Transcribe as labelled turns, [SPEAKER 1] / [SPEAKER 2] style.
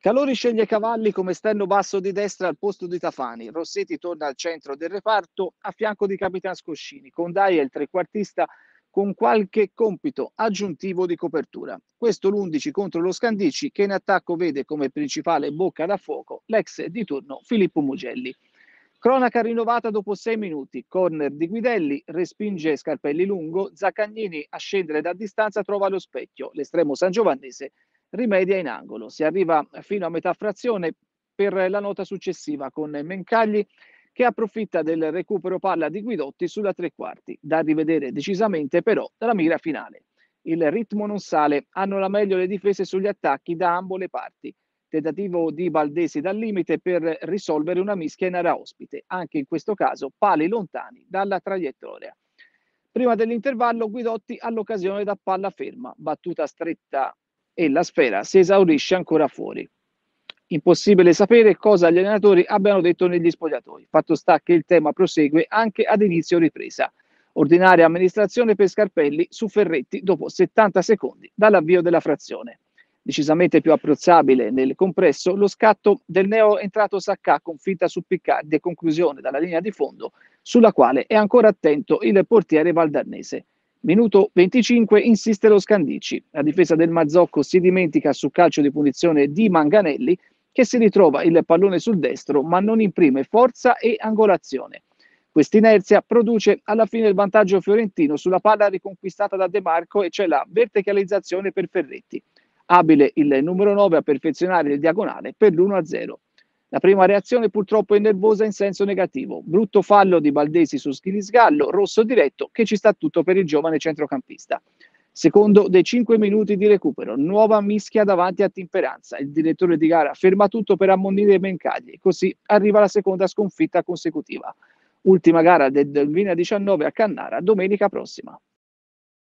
[SPEAKER 1] Calori sceglie Cavalli come esterno basso di destra al posto di Tafani. Rossetti torna al centro del reparto a fianco di Capitan Scoscini. Condai è il trequartista con qualche compito aggiuntivo di copertura. Questo l'11 contro lo Scandici che in attacco vede come principale bocca da fuoco l'ex di turno Filippo Mugelli. Cronaca rinnovata dopo sei minuti, corner di Guidelli, respinge Scarpelli lungo, Zaccagnini a scendere da distanza trova lo specchio, l'estremo San Giovannese rimedia in angolo. Si arriva fino a metà frazione per la nota successiva con Mencagli che approfitta del recupero palla di Guidotti sulla tre quarti, da rivedere decisamente però dalla mira finale. Il ritmo non sale, hanno la meglio le difese sugli attacchi da ambo le parti. Tentativo di Baldesi dal limite per risolvere una mischia in area ospite, anche in questo caso pali lontani dalla traiettoria. Prima dell'intervallo Guidotti ha l'occasione da palla ferma, battuta stretta e la sfera si esaurisce ancora fuori. Impossibile sapere cosa gli allenatori abbiano detto negli spogliatoi. Fatto sta che il tema prosegue anche ad inizio ripresa. Ordinaria amministrazione per Scarpelli su Ferretti dopo 70 secondi dall'avvio della frazione. Decisamente più apprezzabile nel compresso lo scatto del neo entrato Sacca con finta su Piccardi e conclusione dalla linea di fondo sulla quale è ancora attento il portiere valdarnese. Minuto 25 insiste lo Scandicci. La difesa del Mazzocco si dimentica su calcio di punizione di Manganelli che si ritrova il pallone sul destro ma non imprime forza e angolazione. Quest'inerzia produce alla fine il vantaggio fiorentino sulla palla riconquistata da De Marco e c'è la verticalizzazione per Ferretti. Abile il numero 9 a perfezionare il diagonale per l'1-0. La prima reazione purtroppo è nervosa in senso negativo. Brutto fallo di Baldesi su Schilisgallo, rosso diretto, che ci sta tutto per il giovane centrocampista. Secondo dei 5 minuti di recupero, nuova mischia davanti a Timperanza. Il direttore di gara ferma tutto per ammonire i Bencagli. Così arriva la seconda sconfitta consecutiva. Ultima gara del 2019 a Cannara, domenica prossima.